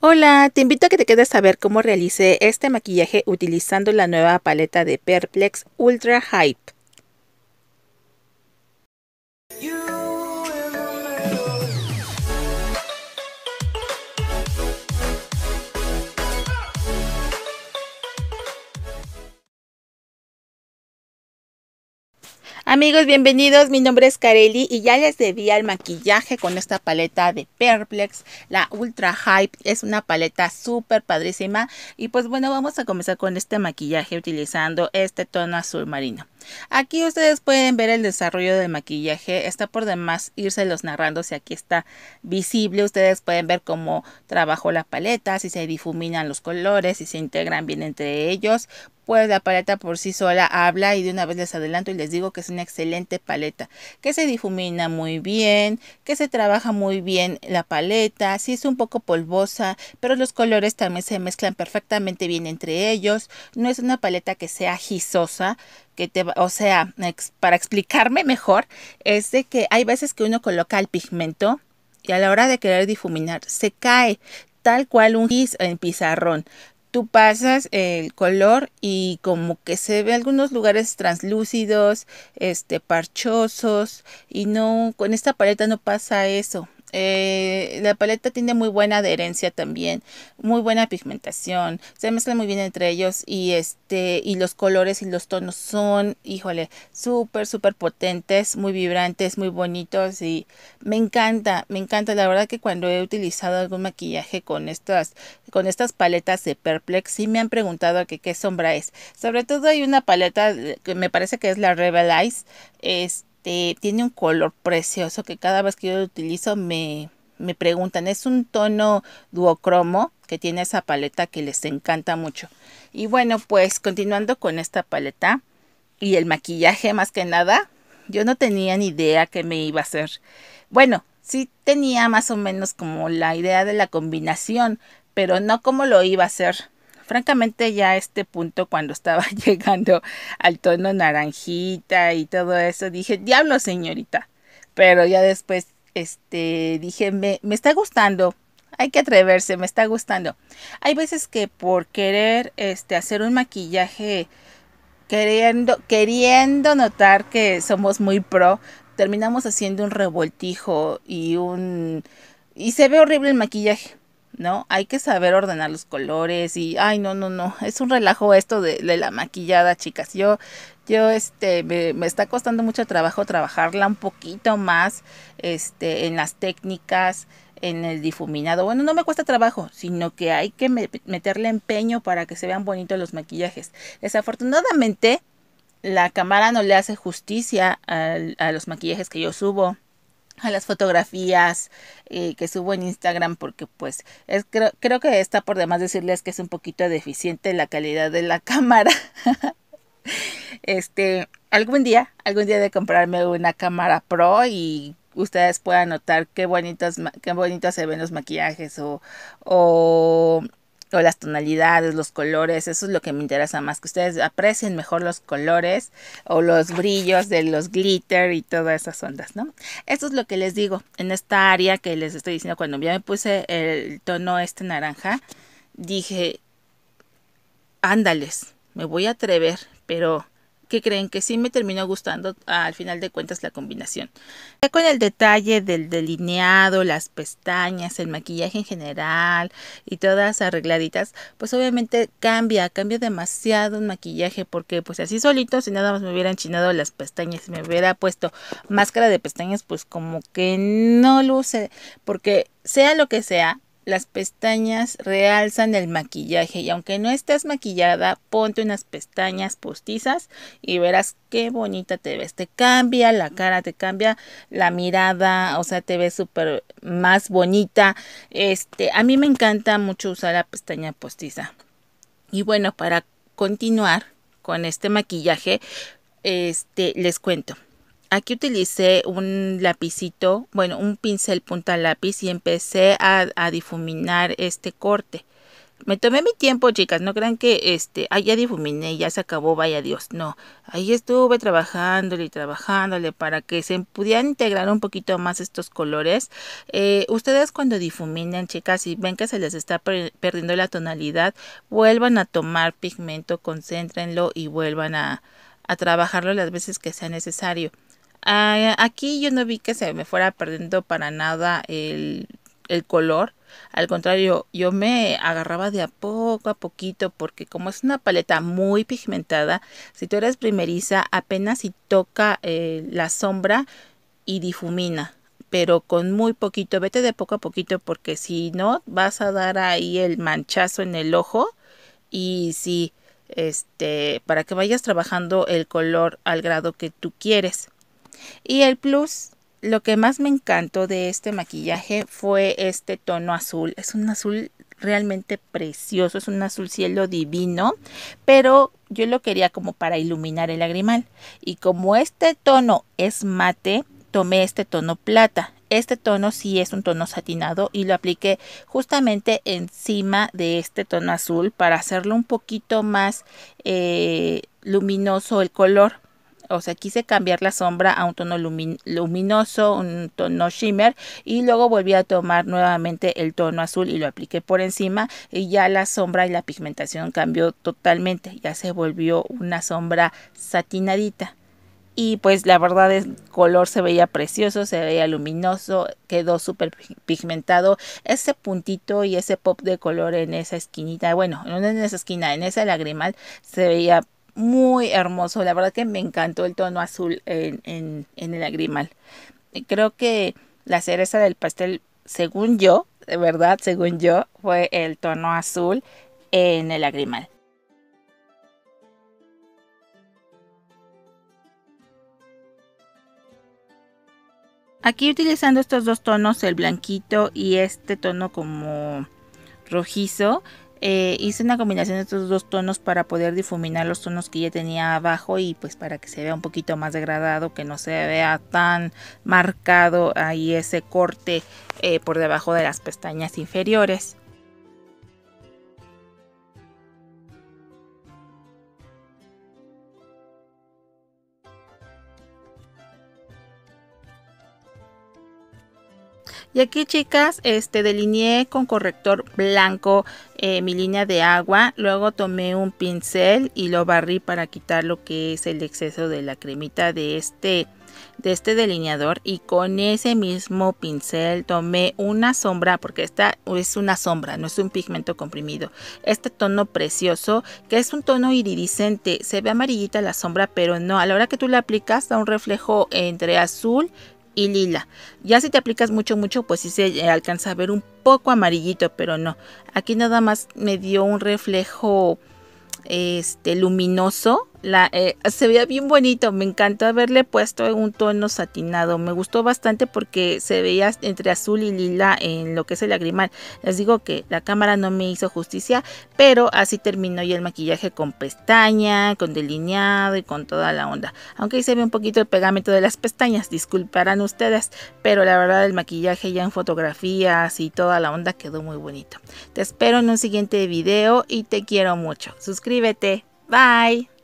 Hola, te invito a que te quedes a ver cómo realicé este maquillaje utilizando la nueva paleta de Perplex Ultra Hype. Amigos, bienvenidos. Mi nombre es Kareli y ya les debía el maquillaje con esta paleta de Perplex, la Ultra Hype. Es una paleta súper padrísima. Y pues bueno, vamos a comenzar con este maquillaje utilizando este tono azul marino. Aquí ustedes pueden ver el desarrollo del maquillaje. Está por demás irse los narrando si aquí está visible. Ustedes pueden ver cómo trabajó la paleta, si se difuminan los colores, si se integran bien entre ellos pues la paleta por sí sola habla y de una vez les adelanto y les digo que es una excelente paleta, que se difumina muy bien, que se trabaja muy bien la paleta, sí es un poco polvosa, pero los colores también se mezclan perfectamente bien entre ellos, no es una paleta que sea gisosa, que te, o sea, para explicarme mejor, es de que hay veces que uno coloca el pigmento y a la hora de querer difuminar se cae tal cual un gis en pizarrón tú pasas el color y como que se ve algunos lugares translúcidos, este parchosos y no con esta paleta no pasa eso. Eh, la paleta tiene muy buena adherencia también, muy buena pigmentación, se mezcla muy bien entre ellos y este y los colores y los tonos son, híjole, súper súper potentes, muy vibrantes, muy bonitos y me encanta, me encanta la verdad que cuando he utilizado algún maquillaje con estas con estas paletas de Perplex sí me han preguntado que qué sombra es. Sobre todo hay una paleta que me parece que es la Rebel Eyes, este, este, tiene un color precioso que cada vez que yo lo utilizo me, me preguntan. Es un tono duocromo que tiene esa paleta que les encanta mucho. Y bueno, pues continuando con esta paleta y el maquillaje más que nada, yo no tenía ni idea que me iba a hacer. Bueno, sí tenía más o menos como la idea de la combinación, pero no cómo lo iba a hacer. Francamente ya a este punto cuando estaba llegando al tono naranjita y todo eso, dije, diablo señorita. Pero ya después este, dije, me, me está gustando, hay que atreverse, me está gustando. Hay veces que por querer este, hacer un maquillaje, queriendo, queriendo notar que somos muy pro, terminamos haciendo un revoltijo y un... Y se ve horrible el maquillaje. ¿no? Hay que saber ordenar los colores y, ay, no, no, no, es un relajo esto de, la maquillada, chicas. Yo, yo, este, me, está costando mucho trabajo trabajarla un poquito más, este, en las técnicas, en el difuminado. Bueno, no me cuesta trabajo, sino que hay que meterle empeño para que se vean bonitos los maquillajes. Desafortunadamente, la cámara no le hace justicia a los maquillajes que yo subo a las fotografías eh, que subo en Instagram porque pues es, creo, creo que está por demás decirles que es un poquito deficiente la calidad de la cámara. este, algún día, algún día de comprarme una cámara pro y ustedes puedan notar qué bonitas qué bonitos se ven los maquillajes o las tonalidades, los colores, eso es lo que me interesa más, que ustedes aprecien mejor los colores o los brillos de los glitter y todas esas ondas, ¿no? Eso es lo que les digo en esta área que les estoy diciendo, cuando ya me puse el tono este naranja, dije, ándales, me voy a atrever, pero que creen que sí me terminó gustando al final de cuentas la combinación. Ya con el detalle del delineado, las pestañas, el maquillaje en general y todas arregladitas, pues obviamente cambia, cambia demasiado el maquillaje porque pues así solito si nada más me hubieran chinado las pestañas, y me hubiera puesto máscara de pestañas, pues como que no luce porque sea lo que sea, las pestañas realzan el maquillaje y aunque no estés maquillada, ponte unas pestañas postizas y verás qué bonita te ves. Te cambia la cara, te cambia la mirada, o sea, te ves súper más bonita. Este, a mí me encanta mucho usar la pestaña postiza. Y bueno, para continuar con este maquillaje, este les cuento Aquí utilicé un lapicito, bueno, un pincel punta lápiz y empecé a, difuminar este corte. Me tomé mi tiempo, chicas, no crean que este, ah, ya difuminé, ya se acabó, vaya Dios, no. Ahí estuve trabajándole y trabajándole para que se pudieran integrar un poquito más estos colores. Eh, ustedes cuando difuminen, chicas, y ven que se les está perdiendo la tonalidad, vuelvan a tomar pigmento, concéntrenlo y vuelvan a trabajarlo las veces que sea necesario. Ah, aquí yo no vi que se me fuera perdiendo para nada el, el color. Al contrario, yo me agarraba de a poco a poquito porque como es una paleta muy pigmentada, si tú eres primeriza, apenas si toca eh, la sombra y difumina, pero con muy poquito, vete de poco a poquito porque si no vas a dar ahí el manchazo en el ojo y si este para que vayas trabajando el color al grado que tú quieres. Y el plus, lo que más me encantó de este maquillaje fue este tono azul. Es un azul realmente precioso, es un azul cielo divino, pero yo lo quería como para iluminar el lagrimal. Y como este tono es mate, tomé este tono plata. Este tono sí es un tono satinado y lo apliqué justamente encima de este tono azul para hacerlo un poquito más eh, luminoso el color o sea, quise cambiar la sombra a un tono luminoso, un tono shimmer y luego volví a tomar nuevamente el tono azul y lo apliqué por encima y ya la sombra y la pigmentación cambió totalmente, ya se volvió una sombra satinadita y pues la verdad el color se veía precioso, se veía luminoso, quedó súper pigmentado. Ese puntito y ese pop de color en esa esquinita, bueno, no en esa esquina, en esa lagrimal se veía muy hermoso. La verdad que me encantó el tono azul en, el lagrimal. Creo que la cereza del pastel, según yo, de verdad, según yo, fue el tono azul en el lagrimal. Aquí utilizando estos dos tonos, el blanquito y este tono como rojizo, eh, hice una combinación de estos dos tonos para poder difuminar los tonos que ya tenía abajo y pues para que se vea un poquito más degradado, que no se vea tan marcado ahí ese corte eh, por debajo de las pestañas inferiores. Y aquí chicas, este delineé con corrector blanco eh, mi línea de agua. Luego tomé un pincel y lo barrí para quitar lo que es el exceso de la cremita de este de este delineador y con ese mismo pincel tomé una sombra porque esta es una sombra no es un pigmento comprimido este tono precioso que es un tono iridiscente se ve amarillita la sombra pero no a la hora que tú la aplicas da un reflejo entre azul y lila. Ya si te aplicas mucho, mucho, pues sí se eh, alcanza a ver un poco amarillito, pero no. Aquí nada más me dio un reflejo este, luminoso la, eh, se veía bien bonito, me encantó haberle puesto un tono satinado, me gustó bastante porque se veía entre azul y lila en lo que es el lagrimal. Les digo que la cámara no me hizo justicia, pero así terminó ya el maquillaje con pestaña, con delineado y con toda la onda. Aunque se ve un poquito el pegamento de las pestañas, disculparán ustedes, pero la verdad el maquillaje ya en fotografías y toda la onda quedó muy bonito. Te espero en un siguiente video y te quiero mucho. Suscríbete. Bye.